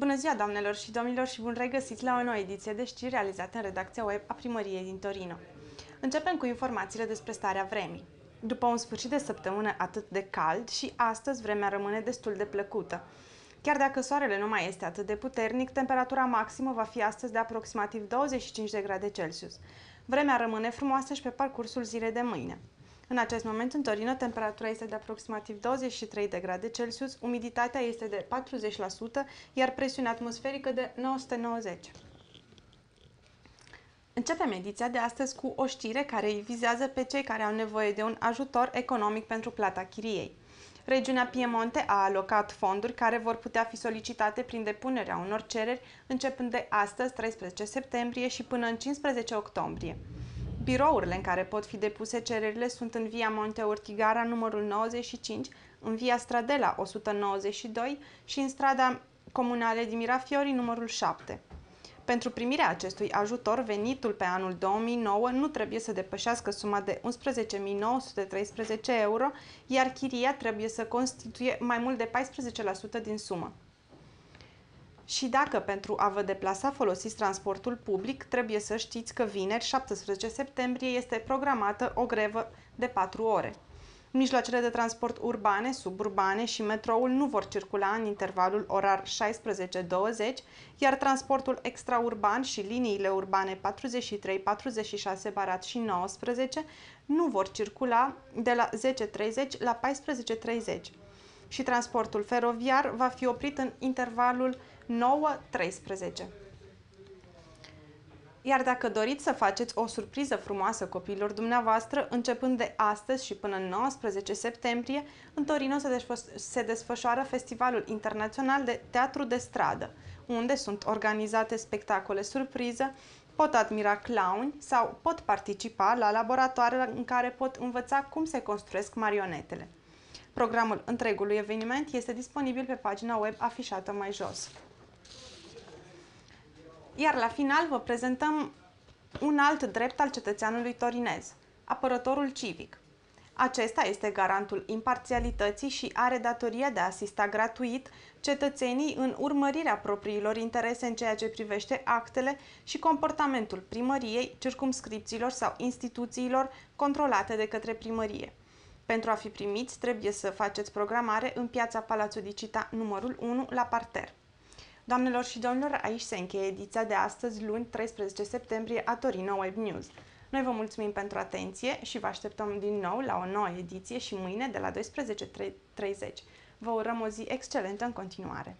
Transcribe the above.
Bună ziua, doamnelor și domnilor, și bun regăsit la o nouă ediție de știri realizată în redacția web a Primăriei din Torino. Începem cu informațiile despre starea vremii. După un sfârșit de săptămână atât de cald și astăzi vremea rămâne destul de plăcută. Chiar dacă soarele nu mai este atât de puternic, temperatura maximă va fi astăzi de aproximativ 25 de grade Celsius. Vremea rămâne frumoasă și pe parcursul zilei de mâine. În acest moment, în Torino, temperatura este de aproximativ 23 de grade Celsius, umiditatea este de 40%, iar presiunea atmosferică de 990. Începem ediția de astăzi cu o știre care îi vizează pe cei care au nevoie de un ajutor economic pentru plata chiriei. Regiunea Piemonte a alocat fonduri care vor putea fi solicitate prin depunerea unor cereri începând de astăzi, 13 septembrie și până în 15 octombrie. Birourile în care pot fi depuse cererile sunt în Via Monte Ortigara numărul 95, în Via Stradela 192 și în strada comunale din Mirafiori numărul 7. Pentru primirea acestui ajutor, venitul pe anul 2009 nu trebuie să depășească suma de 11.913 euro, iar chiria trebuie să constituie mai mult de 14% din sumă. Și dacă pentru a vă deplasa folosiți transportul public, trebuie să știți că vineri, 17 septembrie, este programată o grevă de 4 ore. Mijloacele de transport urbane, suburbane și metroul nu vor circula în intervalul orar 16-20, iar transportul extraurban și liniile urbane 43, 46, Barat și 19 nu vor circula de la 10.30 la 14.30 și transportul feroviar va fi oprit în intervalul 9-13. Iar dacă doriți să faceți o surpriză frumoasă copiilor dumneavoastră, începând de astăzi și până în 19 septembrie, în Torino se, se desfășoară Festivalul Internațional de Teatru de Stradă, unde sunt organizate spectacole surpriză, pot admira clowni sau pot participa la laboratoare în care pot învăța cum se construiesc marionetele. Programul întregului eveniment este disponibil pe pagina web afișată mai jos. Iar la final vă prezentăm un alt drept al cetățeanului torinez, apărătorul civic. Acesta este garantul imparțialității și are datoria de a asista gratuit cetățenii în urmărirea propriilor interese în ceea ce privește actele și comportamentul primăriei, circumscripțiilor sau instituțiilor controlate de către primărie. Pentru a fi primiți, trebuie să faceți programare în piața Palatul Dicita numărul 1 la parter. Doamnelor și domnilor, aici se încheie ediția de astăzi, luni 13 septembrie, a Torino Web News. Noi vă mulțumim pentru atenție și vă așteptăm din nou la o nouă ediție și mâine de la 12.30. Vă urăm o zi excelentă în continuare!